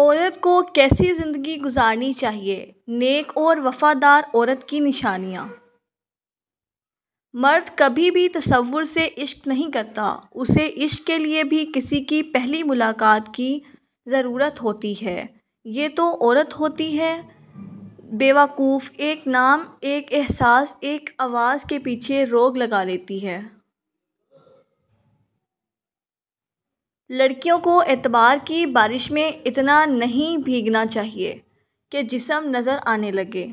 औरत को कैसी ज़िंदगी गुजारनी चाहिए नेक और वफ़ादार औरत की निशानियाँ मर्द कभी भी तस्वुर से इश्क नहीं करता उसे इश्क के लिए भी किसी की पहली मुलाकात की ज़रूरत होती है ये तो औरत होती है बेवकूफ़ एक नाम एक एहसास एक आवाज़ के पीछे रोग लगा लेती है लड़कियों को एतबार की बारिश में इतना नहीं भीगना चाहिए कि जिसम नज़र आने लगे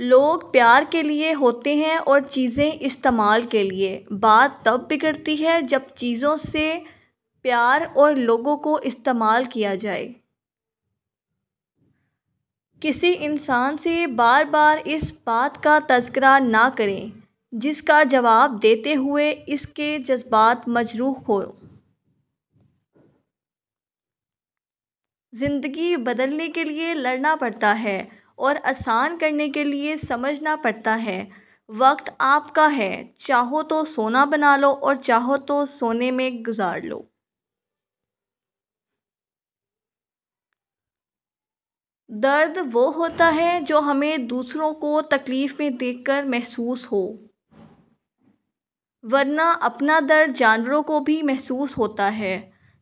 लोग प्यार के लिए होते हैं और चीज़ें इस्तेमाल के लिए बात तब बिगड़ती है जब चीज़ों से प्यार और लोगों को इस्तेमाल किया जाए किसी इंसान से बार बार इस बात का तस्करा ना करें जिसका जवाब देते हुए इसके जज्बात मजरूह हो ज़िंदगी बदलने के लिए लड़ना पड़ता है और आसान करने के लिए समझना पड़ता है वक्त आपका है चाहो तो सोना बना लो और चाहो तो सोने में गुजार लो दर्द वो होता है जो हमें दूसरों को तकलीफ़ में देखकर महसूस हो वरना अपना दर्द जानवरों को भी महसूस होता है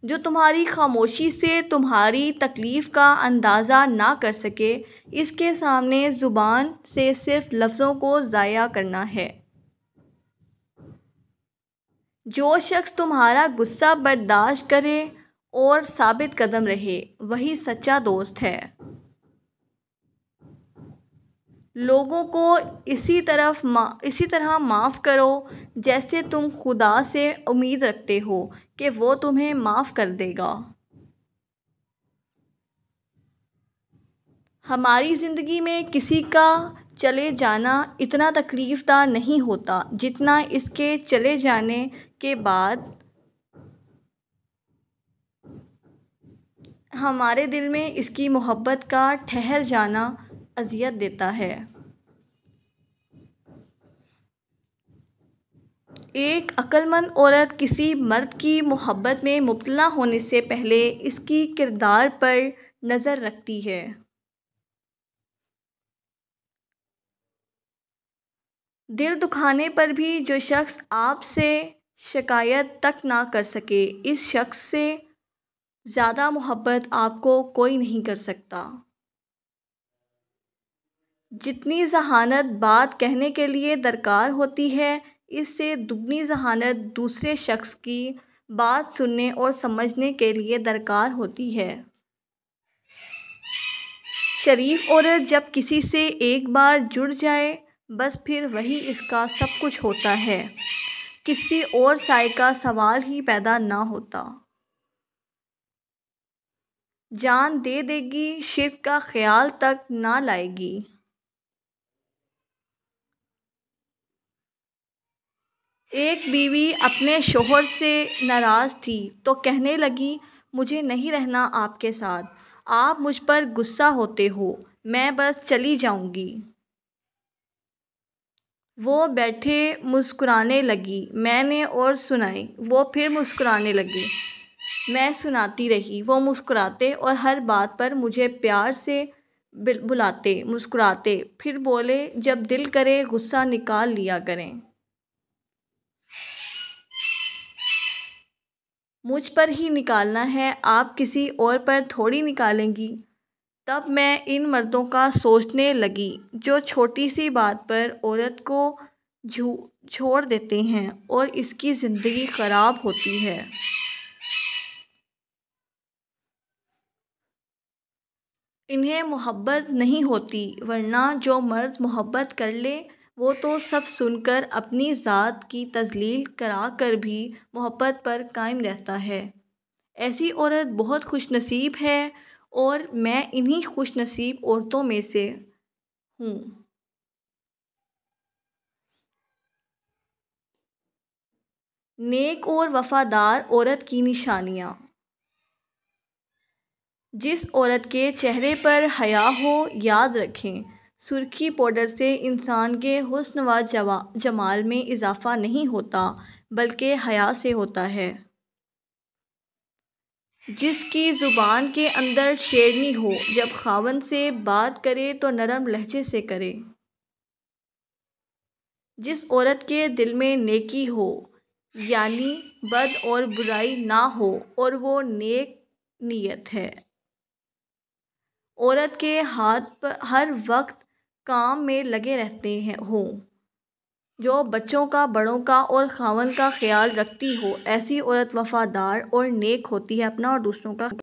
जो तुम्हारी खामोशी से तुम्हारी तकलीफ़ का अंदाज़ा ना कर सके इसके सामने ज़ुबान से सिर्फ लफ्ज़ों को ज़ाया करना है जो शख्स तुम्हारा गुस्सा बर्दाश्त करे और साबित कदम रहे वही सच्चा दोस्त है लोगों को इसी तरफ इसी तरह माफ़ करो जैसे तुम खुदा से उम्मीद रखते हो कि वो तुम्हें माफ़ कर देगा हमारी ज़िंदगी में किसी का चले जाना इतना तकलीफ़दा नहीं होता जितना इसके चले जाने के बाद हमारे दिल में इसकी मोहब्बत का ठहर जाना अजियत देता है एक अक्लमंद औरत किसी मर्द की मोहब्बत में मुबला होने से पहले इसकी किरदार पर नज़र रखती है दिल दुखाने पर भी जो शख्स आपसे शिकायत तक ना कर सके इस शख्स से ज़्यादा मोहब्बत आपको कोई नहीं कर सकता जितनी जहानत बात कहने के लिए दरकार होती है इससे दुगनी जहानत दूसरे शख्स की बात सुनने और समझने के लिए दरकार होती है शरीफ औरत जब किसी से एक बार जुड़ जाए बस फिर वही इसका सब कुछ होता है किसी और साय का सवाल ही पैदा ना होता जान दे देगी शिर का ख्याल तक ना लाएगी एक बीवी अपने शोहर से नाराज़ थी तो कहने लगी मुझे नहीं रहना आपके साथ आप मुझ पर गुस्सा होते हो मैं बस चली जाऊंगी वो बैठे मुस्कुराने लगी मैंने और सुनाई वो फिर मुस्कुराने लगी मैं सुनाती रही वो मुस्कुराते और हर बात पर मुझे प्यार से बुलाते मुस्कुराते फिर बोले जब दिल करे गुस्सा निकाल लिया करें मुझ पर ही निकालना है आप किसी और पर थोड़ी निकालेंगी तब मैं इन मर्दों का सोचने लगी जो छोटी सी बात पर औरत को छोड़ देते हैं और इसकी ज़िंदगी ख़राब होती है इन्हें मोहब्बत नहीं होती वरना जो मर्द मोहब्बत कर ले वो तो सब सुनकर अपनी ज़ात की तजलील करा कर भी मोहब्बत पर कायम रहता है ऐसी औरत बहुत खुश नसीब है और मैं इन्हीं खुश नसीब औरतों में से हूँ नेक और वफ़ादार औरत की निशानियाँ जिस औरत के चेहरे पर हया हो याद रखें सुर्खी पाउडर से इंसान के हसन व जमाल में इजाफ़ा नहीं होता बल्कि हया से होता है जिसकी ज़ुबान के अंदर शेरनी हो जब खावन से बात करे तो नरम लहजे से करे जिस औरत के दिल में नेकी हो यानी बद और बुराई ना हो और वो नेक नीयत है औरत के हाथ पर हर वक्त काम में लगे रहते हैं हो जो बच्चों का बड़ों का और खावन का ख्याल रखती हो ऐसी औरत वफ़ादार और नेक होती है अपना और दूसरों का